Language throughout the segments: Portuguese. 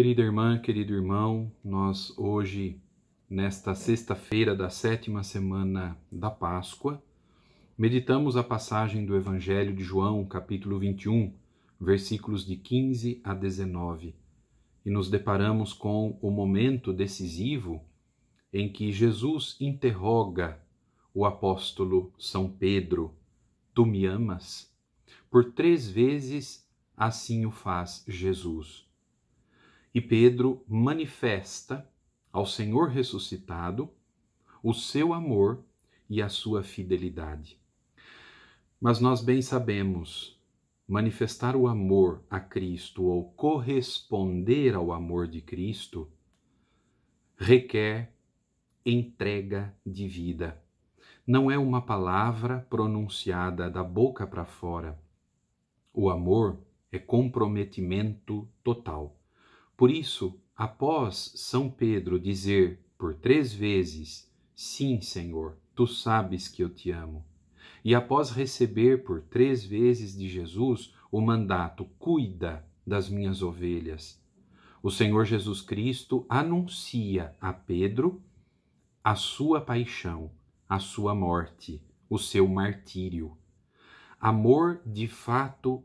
Querida irmã, querido irmão, nós hoje, nesta sexta-feira da sétima semana da Páscoa, meditamos a passagem do Evangelho de João, capítulo 21, versículos de 15 a 19, e nos deparamos com o momento decisivo em que Jesus interroga o apóstolo São Pedro: Tu me amas? Por três vezes assim o faz Jesus. E Pedro manifesta ao Senhor ressuscitado o seu amor e a sua fidelidade. Mas nós bem sabemos, manifestar o amor a Cristo ou corresponder ao amor de Cristo requer entrega de vida. Não é uma palavra pronunciada da boca para fora. O amor é comprometimento total. Por isso, após São Pedro dizer por três vezes: Sim, Senhor, tu sabes que eu te amo, e após receber por três vezes de Jesus o mandato: Cuida das minhas ovelhas, o Senhor Jesus Cristo anuncia a Pedro a sua paixão, a sua morte, o seu martírio. Amor, de fato,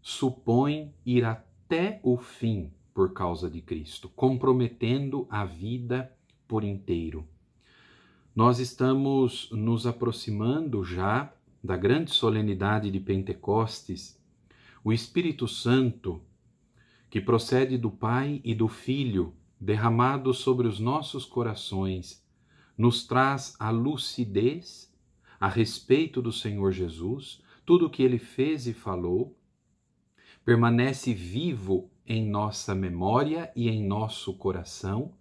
supõe ir até o fim por causa de Cristo, comprometendo a vida por inteiro. Nós estamos nos aproximando já da grande solenidade de Pentecostes. O Espírito Santo, que procede do Pai e do Filho, derramado sobre os nossos corações, nos traz a lucidez a respeito do Senhor Jesus, tudo o que ele fez e falou, permanece vivo em nossa memória e em nosso coração,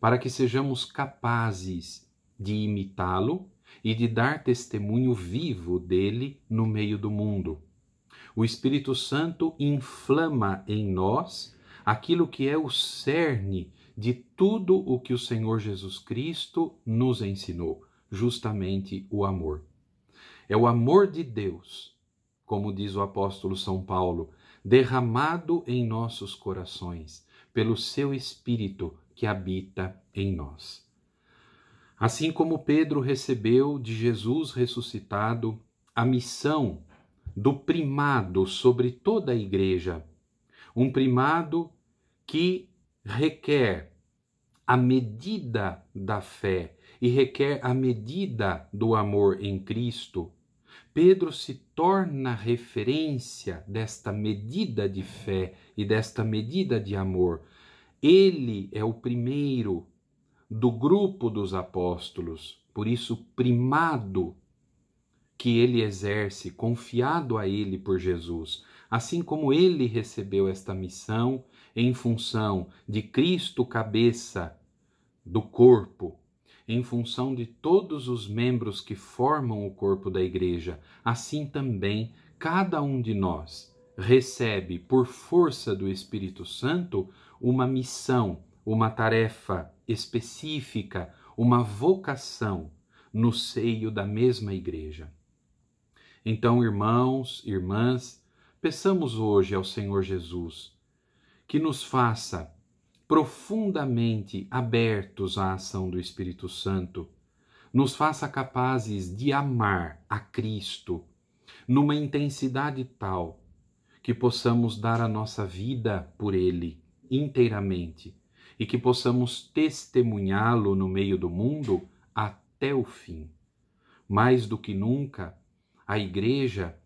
para que sejamos capazes de imitá-lo e de dar testemunho vivo dele no meio do mundo. O Espírito Santo inflama em nós aquilo que é o cerne de tudo o que o Senhor Jesus Cristo nos ensinou, justamente o amor. É o amor de Deus, como diz o apóstolo São Paulo, derramado em nossos corações pelo seu Espírito que habita em nós. Assim como Pedro recebeu de Jesus ressuscitado a missão do primado sobre toda a igreja, um primado que requer a medida da fé e requer a medida do amor em Cristo Pedro se torna referência desta medida de fé e desta medida de amor. Ele é o primeiro do grupo dos apóstolos, por isso, primado que ele exerce, confiado a ele por Jesus. Assim como ele recebeu esta missão em função de Cristo, cabeça do corpo, em função de todos os membros que formam o corpo da Igreja, assim também cada um de nós recebe, por força do Espírito Santo, uma missão, uma tarefa específica, uma vocação no seio da mesma Igreja. Então, irmãos, irmãs, peçamos hoje ao Senhor Jesus que nos faça profundamente abertos à ação do Espírito Santo, nos faça capazes de amar a Cristo numa intensidade tal que possamos dar a nossa vida por Ele inteiramente e que possamos testemunhá-lo no meio do mundo até o fim. Mais do que nunca, a Igreja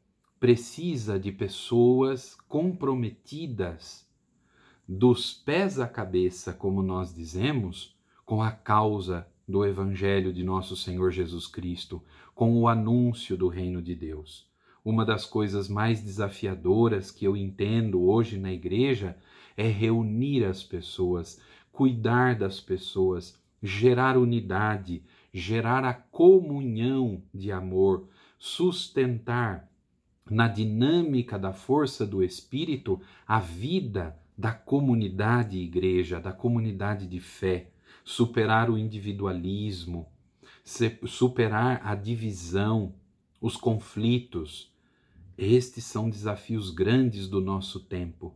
precisa de pessoas comprometidas dos pés à cabeça, como nós dizemos, com a causa do Evangelho de nosso Senhor Jesus Cristo, com o anúncio do Reino de Deus. Uma das coisas mais desafiadoras que eu entendo hoje na igreja é reunir as pessoas, cuidar das pessoas, gerar unidade, gerar a comunhão de amor, sustentar na dinâmica da força do Espírito a vida da comunidade igreja, da comunidade de fé, superar o individualismo, superar a divisão, os conflitos. Estes são desafios grandes do nosso tempo.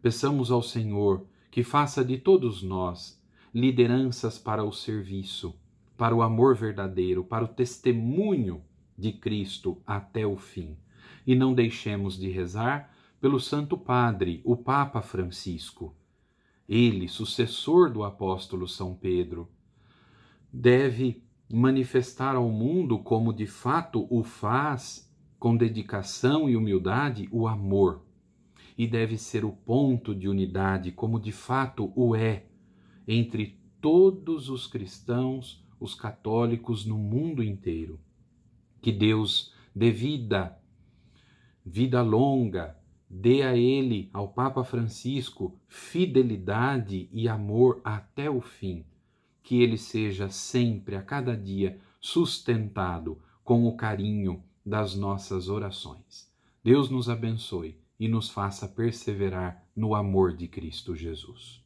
Peçamos ao Senhor que faça de todos nós lideranças para o serviço, para o amor verdadeiro, para o testemunho de Cristo até o fim. E não deixemos de rezar pelo Santo Padre, o Papa Francisco. Ele, sucessor do apóstolo São Pedro, deve manifestar ao mundo, como de fato o faz, com dedicação e humildade, o amor. E deve ser o ponto de unidade, como de fato o é, entre todos os cristãos, os católicos no mundo inteiro. Que Deus dê vida, vida longa, Dê a ele, ao Papa Francisco, fidelidade e amor até o fim. Que ele seja sempre, a cada dia, sustentado com o carinho das nossas orações. Deus nos abençoe e nos faça perseverar no amor de Cristo Jesus.